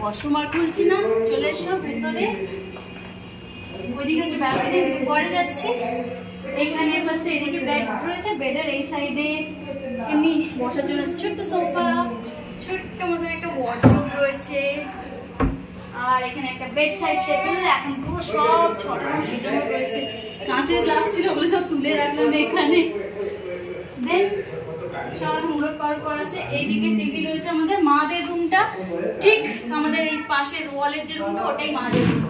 washroom আর খুলছি না চলে এসো ভেতরে ওইদিকে হচ্ছে ব্যালকনি পরে যাচ্ছে এখানে ফার্স্টে এদিকে ব্যাড রয়েছে বেডের এই সাইডে এমনি বসার জন্য ছোট্ট সোফা ছোট্ট মতো একটা ওয়ার্ডরোব রয়েছে আর এখানে একটা বেড সাইড টেবিল এখন পুরো সব ছড়ানো ছিটানো রয়েছে কাঁচের গ্লাস ছিল ওগুলো সব তুলে রাখলাম এখানে দেন সাদা মূলত পার করা আছে এইদিকে টিভি রয়েছে আমাদের মাদের রুমটা ঠিক আমাদের এই পাশের ওয়ালের যে রুমটা ওটাই মাদের রুম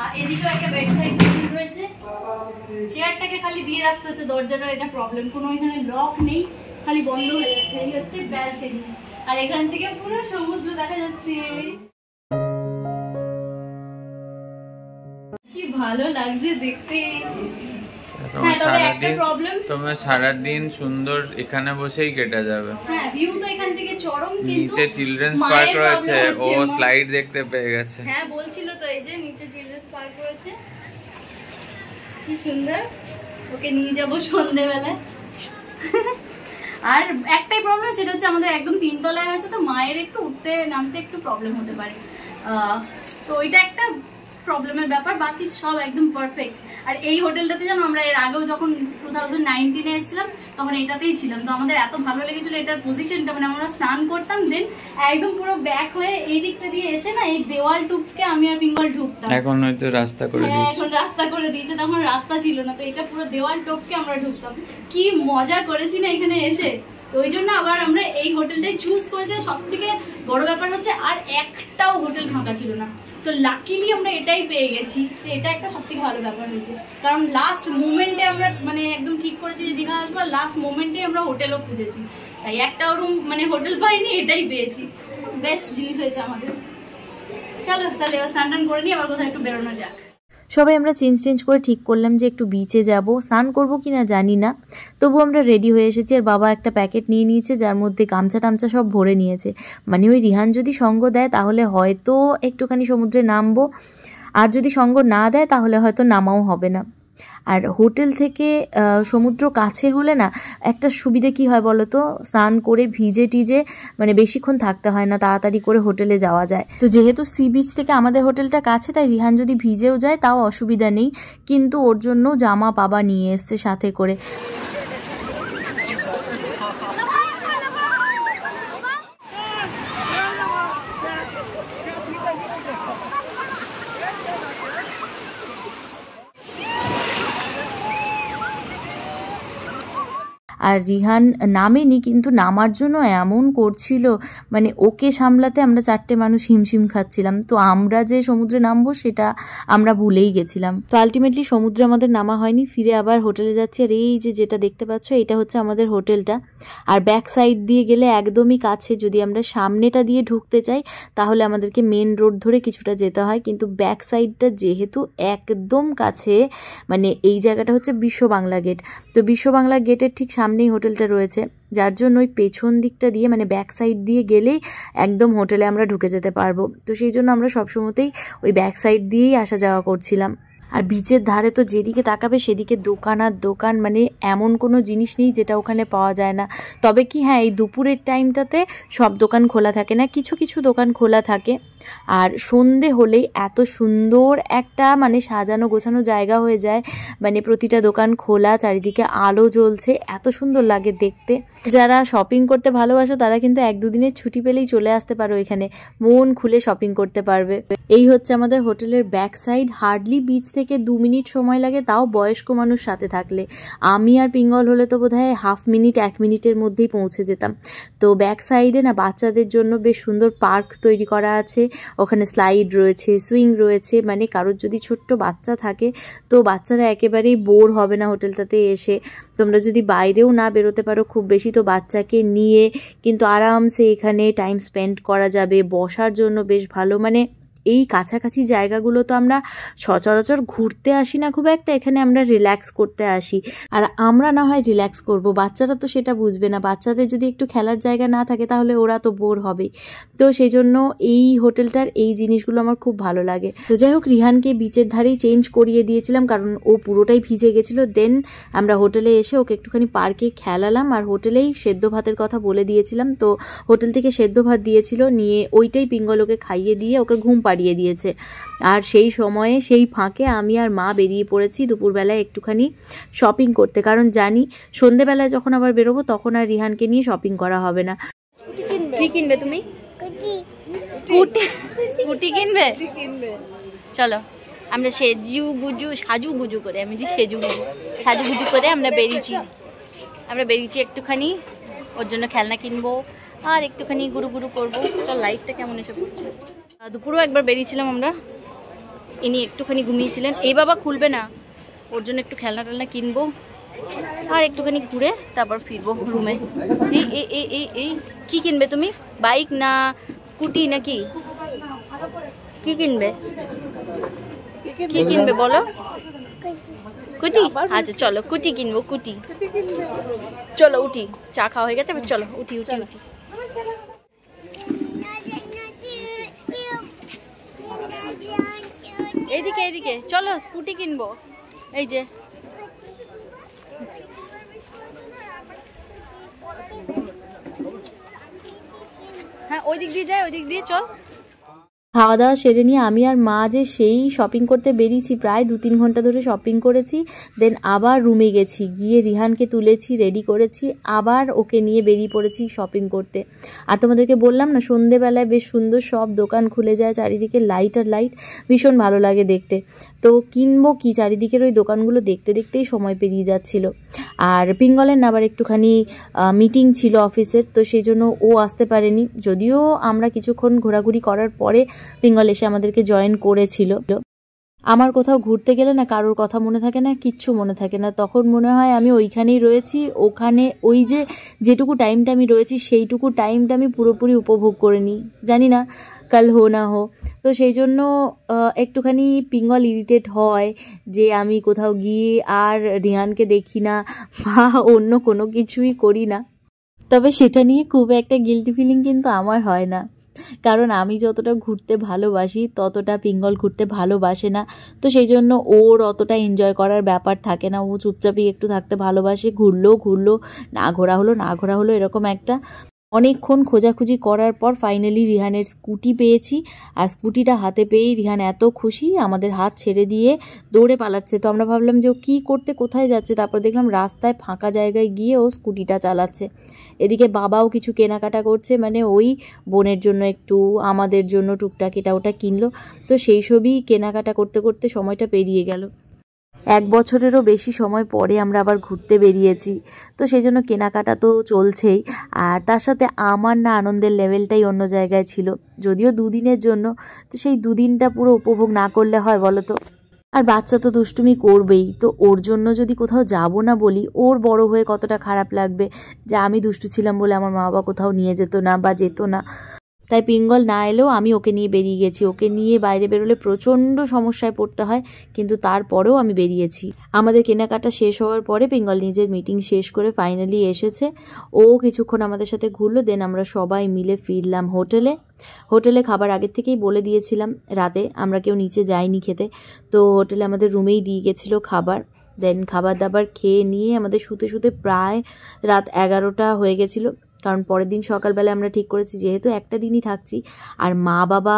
আর এদিকেও একটা বেডসাইড টেবিল রয়েছে চেয়ারটাকে খালি দিয়ে রাখতে হচ্ছে দরজাটার এটা প্রবলেম কোনো এখানে লক নেই খালি বন্ধ হয়ে যাচ্ছে এই হচ্ছে ব্যালকনি আর এখান থেকে পুরো সমুদ্র দেখা যাচ্ছে কি ভালো লাগছে দেখতে হ্যাঁ তবে একটা তোমার সারা দিন সুন্দর এখানে বসেই কেটে যাবে হ্যাঁ, নিচে চিলড্রেন পার্ক রয়েছে ও স্লাইড দেখতে পেয়ে গেছে হ্যাঁ বলছিল তো এই যে নিচে চিলড্রেনস পার্ক রয়েছে কি সুন্দর ওকে নিয়ে যাব সন্ধেবেলায় আর একটাই প্রবলেম সেটা হচ্ছে আমাদের একদম তিনতলায় আছে তো মায়ের একটু উঠতে নামতে একটু প্রবলেম হতে পারে তো ওইটা একটা প্রবলেমের ব্যাপার বাকি সব একদম পারফেক্ট আর এই হোটেলটাতে যেন আমরা এর আগেও যখন টু থাউজেন্ড নাইনটিনে এসেছিলাম তখন এটাতেই ছিলাম তো আমাদের এত ভালো লেগেছিল এটার পজিশনটা মানে আমরা স্নান করতাম দেন একদম পুরো ব্যাক হয়ে এই দিকটা দিয়ে এসে না এই দেওয়াল টুপকে আমি আর পিঙ্গল ঢুকতাম এখন হয়তো রাস্তা করে হ্যাঁ, দিয়েছে এখন রাস্তা করে দিয়েছে তখন রাস্তা ছিল না তো এটা পুরো দেওয়াল টুপকে আমরা ঢুকতাম কি মজা করেছি না এখানে এসে ওই জন্য আবার আমরা এই হোটেলটাই চুজ করেছি সব থেকে বড় ব্যাপার হচ্ছে আর একটাও হোটেল ফাঁকা ছিল না তো লাকিলি আমরা এটাই পেয়ে গেছি তো এটা একটা সবথেকে ভালো ব্যাপার হয়েছে কারণ লাস্ট মোমেন্টে আমরা মানে একদম ঠিক করেছি যে দীঘা আসবো লাস্ট মুমেন্টে আমরা হোটেলও খুঁজেছি তাই একটাও রুম মানে হোটেল পাইনি এটাই পেয়েছি বেস্ট জিনিস হয়েছে আমাদের চলো তাহলে এবার স্নান টান করে নিয়ে আবার কোথাও একটু বেরোনো যাক সবাই আমরা চেঞ্জ চেঞ্জ করে ঠিক করলাম যে একটু বিচে যাব স্নান করব কি না জানি না তবু আমরা রেডি হয়ে এসেছি আর বাবা একটা প্যাকেট নিয়ে নিয়েছে যার মধ্যে গামছা টামছা সব ভরে নিয়েছে মানে ওই রিহান যদি সঙ্গ দেয় তাহলে হয়তো একটুখানি সমুদ্রে নামবো আর যদি সঙ্গ না দেয় তাহলে হয়তো নামাও হবে না আর হোটেল থেকে সমুদ্র কাছে হলে না একটা সুবিধে কি হয় বলো তো স্নান করে ভিজে টিজে মানে বেশিক্ষণ থাকতে হয় না তাড়াতাড়ি করে হোটেলে যাওয়া যায় তো যেহেতু সি বিচ থেকে আমাদের হোটেলটা কাছে তাই রিহান যদি ভিজেও যায় তাও অসুবিধা নেই কিন্তু ওর জন্য জামা বাবা নিয়ে এসছে সাথে করে আর রিহান নামেনি কিন্তু নামার জন্য এমন করছিল মানে ওকে সামলাতে আমরা চারটে মানুষ হিমশিম খাচ্ছিলাম তো আমরা যে সমুদ্রে নামবো সেটা আমরা ভুলেই গেছিলাম তো আলটিমেটলি সমুদ্রে আমাদের নামা হয়নি ফিরে আবার হোটেলে যাচ্ছি আর এই যে যেটা দেখতে পাচ্ছ এটা হচ্ছে আমাদের হোটেলটা আর ব্যাক সাইড দিয়ে গেলে একদমই কাছে যদি আমরা সামনেটা দিয়ে ঢুকতে চাই তাহলে আমাদেরকে মেন রোড ধরে কিছুটা যেতে হয় কিন্তু ব্যাক সাইডটা যেহেতু একদম কাছে মানে এই জায়গাটা হচ্ছে বিশ্ব বাংলা গেট তো বিশ্ব বাংলা গেটের ঠিক সামনে সামনেই হোটেলটা রয়েছে যার জন্য ওই পেছন দিকটা দিয়ে মানে ব্যাক সাইড দিয়ে গেলেই একদম হোটেলে আমরা ঢুকে যেতে পারবো তো সেই জন্য আমরা সবসময়তেই ওই ব্যাক সাইড দিয়েই আসা যাওয়া করছিলাম আর বিচের ধারে তো যেদিকে তাকাবে সেদিকে দোকান আর দোকান মানে এমন কোনো জিনিস নেই যেটা ওখানে পাওয়া যায় না তবে কি হ্যাঁ এই দুপুরের টাইমটাতে সব দোকান খোলা থাকে না কিছু কিছু দোকান খোলা থাকে আর সন্ধে হলেই এত সুন্দর একটা মানে সাজানো গোছানো জায়গা হয়ে যায় মানে প্রতিটা দোকান খোলা চারিদিকে আলো জ্বলছে এত সুন্দর লাগে দেখতে যারা শপিং করতে ভালোবাসো তারা কিন্তু এক দুদিনের ছুটি পেলেই চলে আসতে পারো এখানে মন খুলে শপিং করতে পারবে এই হচ্ছে আমাদের হোটেলের ব্যাক সাইড হার্ডলি বিচ থেকে থেকে দু মিনিট সময় লাগে তাও বয়স্ক মানুষ সাথে থাকলে আমি আর পিঙ্গল হলে তো বোধহয় হাফ মিনিট এক মিনিটের মধ্যেই পৌঁছে যেতাম তো ব্যাক সাইডে না বাচ্চাদের জন্য বেশ সুন্দর পার্ক তৈরি করা আছে ওখানে স্লাইড রয়েছে সুইং রয়েছে মানে কারোর যদি ছোট্ট বাচ্চা থাকে তো বাচ্চারা একেবারেই বোর হবে না হোটেলটাতে এসে তোমরা যদি বাইরেও না বেরোতে পারো খুব বেশি তো বাচ্চাকে নিয়ে কিন্তু আরামসে এখানে টাইম স্পেন্ড করা যাবে বসার জন্য বেশ ভালো মানে এই কাছাকাছি জায়গাগুলো তো আমরা সচরাচর ঘুরতে আসি না খুব একটা এখানে আমরা রিল্যাক্স করতে আসি আর আমরা না হয় রিল্যাক্স করব বাচ্চারা তো সেটা বুঝবে না বাচ্চাদের যদি একটু খেলার জায়গা না থাকে তাহলে ওরা তো বোর হবে তো সেই জন্য এই হোটেলটার এই জিনিসগুলো আমার খুব ভালো লাগে তো যাই হোক রিহানকে বিচের ধারেই চেঞ্জ করিয়ে দিয়েছিলাম কারণ ও পুরোটাই ভিজে গেছিলো দেন আমরা হোটেলে এসে ওকে একটুখানি পার্কে খেলালাম আর হোটেলেই সেদ্ধ ভাতের কথা বলে দিয়েছিলাম তো হোটেল থেকে সেদ্ধ ভাত দিয়েছিল নিয়ে ওইটাই পিঙ্গলোকে খাইয়ে দিয়ে ওকে ঘুম পাড়ি বাড়িয়ে দিয়েছে আর সেই সময়ে সেই ফাঁকে আমি আর মা বেরিয়ে পড়েছি দুপুরবেলায় একটুখানি শপিং করতে কারণ জানি সন্ধেবেলায় যখন আবার বেরোবো তখন আর রিহানকে নিয়ে শপিং করা হবে না কি কিনবে তুমি স্কুটি স্কুটি কিনবে চলো আমরা সেজু গুজু সাজু গুজু করে আমি যে সেজু গুজু সাজু গুজু করে আমরা বেরিয়েছি আমরা বেরিয়েছি একটুখানি ওর জন্য খেলনা কিনবো আর একটুখানি গুরু গুরু করবো চল লাইফটা কেমন এসে পড়ছে দুপুরেও একবার বেরিয়েছিলাম আমরা ইনি একটুখানি ঘুমিয়েছিলেন এই বাবা খুলবে না ওর জন্য একটু খেলনা টেলনা কিনবো আর একটুখানি ঘুরে তারপর ফিরবো রুমে এই এই এই এই কী কিনবে তুমি বাইক না স্কুটি না কি কিনবে কি কিনবে বলো কুটি আচ্ছা চলো কুটি কিনবো কুটি চলো উঠি চা খাওয়া হয়ে গেছে চলো উঠি উঠি উঠি এইদিকে এইদিকে চলো স্কুটি কিনবো এই যে হ্যাঁ ওইদিক দিয়ে যায় ওইদিক দিয়ে চল খাওয়া দাওয়া সেরে নিয়ে আমি আর মা যে সেই শপিং করতে বেরিয়েছি প্রায় দু তিন ঘন্টা ধরে শপিং করেছি দেন আবার রুমে গেছি গিয়ে রিহানকে তুলেছি রেডি করেছি আবার ওকে নিয়ে বেরিয়ে পড়েছি শপিং করতে আর তোমাদেরকে বললাম না সন্ধেবেলায় বেশ সুন্দর সব দোকান খুলে যায় চারিদিকে লাইট আর লাইট ভীষণ ভালো লাগে দেখতে তো কিনবো কি চারিদিকের ওই দোকানগুলো দেখতে দেখতেই সময় পেরিয়ে যাচ্ছিল আর পিঙ্গলের আবার একটুখানি মিটিং ছিল অফিসের তো সেই জন্য ও আসতে পারেনি যদিও আমরা কিছুক্ষণ ঘোরাঘুরি করার পরে বেঙ্গল এসে আমাদেরকে জয়েন করেছিল আমার কোথাও ঘুরতে গেলে না কারোর কথা মনে থাকে না কিচ্ছু মনে থাকে না তখন মনে হয় আমি ওইখানেই রয়েছি ওখানে ওই যে যেটুকু টাইমটা আমি রয়েছি সেইটুকু টাইমটা আমি পুরোপুরি উপভোগ করে নিই জানি না কাল হো না হো তো সেই জন্য একটুখানি পিঙ্গল ইরিটেট হয় যে আমি কোথাও গিয়ে আর রিহানকে দেখি না বা অন্য কোনো কিছুই করি না তবে সেটা নিয়ে খুব একটা গিল্টি ফিলিং কিন্তু আমার হয় না কারণ আমি যতটা ঘুরতে ভালোবাসি ততটা পিঙ্গল ঘুরতে ভালোবাসে না তো সেই জন্য ওর অতটা এনজয় করার ব্যাপার থাকে না ও চুপচাপই একটু থাকতে ভালোবাসে ঘুরলো ঘুরলো না ঘোরা হলো না ঘোরা হলো এরকম একটা অনেকক্ষণ খোঁজাখুঁজি করার পর ফাইনালি রিহানের স্কুটি পেয়েছি আর স্কুটিটা হাতে পেয়েই রিহান এত খুশি আমাদের হাত ছেড়ে দিয়ে দৌড়ে পালাচ্ছে তো আমরা ভাবলাম যে ও কী করতে কোথায় যাচ্ছে তারপর দেখলাম রাস্তায় ফাঁকা জায়গায় গিয়ে ও স্কুটিটা চালাচ্ছে এদিকে বাবাও কিছু কেনাকাটা করছে মানে ওই বোনের জন্য একটু আমাদের জন্য টুকটাক এটা ওটা কিনলো তো সেই সবই কেনাকাটা করতে করতে সময়টা পেরিয়ে গেল এক বছরেরও বেশি সময় পরে আমরা আবার ঘুরতে বেরিয়েছি তো সেই জন্য কেনাকাটা তো চলছেই আর তার সাথে আমার না আনন্দের লেভেলটাই অন্য জায়গায় ছিল যদিও দুদিনের জন্য তো সেই দুদিনটা পুরো উপভোগ না করলে হয় বলো তো আর বাচ্চা তো দুষ্টুমি করবেই তো ওর জন্য যদি কোথাও যাব না বলি ওর বড় হয়ে কতটা খারাপ লাগবে যে আমি দুষ্টু ছিলাম বলে আমার মা বাবা কোথাও নিয়ে যেত না বা যেত না তাই পিঙ্গল না এলেও আমি ওকে নিয়ে বেরিয়ে গেছি ওকে নিয়ে বাইরে বেরোলে প্রচণ্ড সমস্যায় পড়তে হয় কিন্তু তারপরেও আমি বেরিয়েছি আমাদের কেনাকাটা শেষ হওয়ার পরে পিঙ্গল নিজের মিটিং শেষ করে ফাইনালি এসেছে ও কিছুক্ষণ আমাদের সাথে ঘুরলো দেন আমরা সবাই মিলে ফিরলাম হোটেলে হোটেলে খাবার আগের থেকেই বলে দিয়েছিলাম রাতে আমরা কেউ নিচে যাইনি খেতে তো হোটেলে আমাদের রুমেই দিয়ে গেছিলো খাবার দেন খাবার দাবার খেয়ে নিয়ে আমাদের শুতে শুতে প্রায় রাত এগারোটা হয়ে গেছিলো কারণ পরের দিন সকালবেলা আমরা ঠিক করেছি যেহেতু একটা দিনই থাকছি আর মা বাবা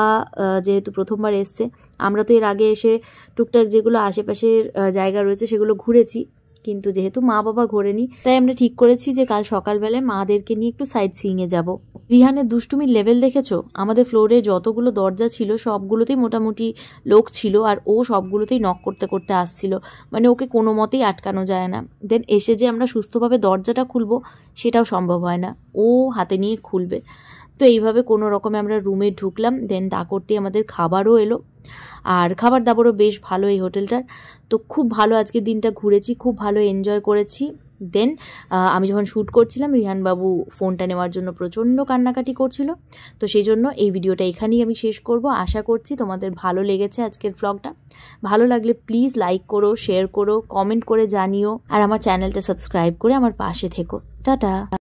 যেহেতু প্রথমবার এসছে আমরা তো এর আগে এসে টুকটাক যেগুলো আশেপাশের জায়গা রয়েছে সেগুলো ঘুরেছি কিন্তু যেহেতু মা বাবা ঘোরেনি তাই আমরা ঠিক করেছি যে কাল সকালবেলায় মাদেরকে নিয়ে একটু সাইড সিইংয়ে যাব রিহানের দুষ্টুমির লেভেল দেখেছো আমাদের ফ্লোরে যতগুলো দরজা ছিল সবগুলোতেই মোটামুটি লোক ছিল আর ও সবগুলোতেই নক করতে করতে আসছিল মানে ওকে কোনো মতেই আটকানো যায় না দেন এসে যে আমরা সুস্থভাবে দরজাটা খুলবো সেটাও সম্ভব হয় না ও হাতে নিয়ে খুলবে তো এইভাবে কোনো রকমে আমরা রুমে ঢুকলাম দেন তা করতে আমাদের খাবারও এলো আর খাবার দাবারও বেশ ভালো এই হোটেলটার তো খুব ভালো আজকে দিনটা ঘুরেছি খুব ভালো এনজয় করেছি দেন আমি যখন শ্যুট করছিলাম রিহানবাবু ফোনটা নেওয়ার জন্য প্রচণ্ড কান্নাকাটি করছিল তো সেই জন্য এই ভিডিওটা এখানেই আমি শেষ করব আশা করছি তোমাদের ভালো লেগেছে আজকের ব্লগটা ভালো লাগলে প্লিজ লাইক করো শেয়ার করো কমেন্ট করে জানিও আর আমার চ্যানেলটা সাবস্ক্রাইব করে আমার পাশে থেকো টাটা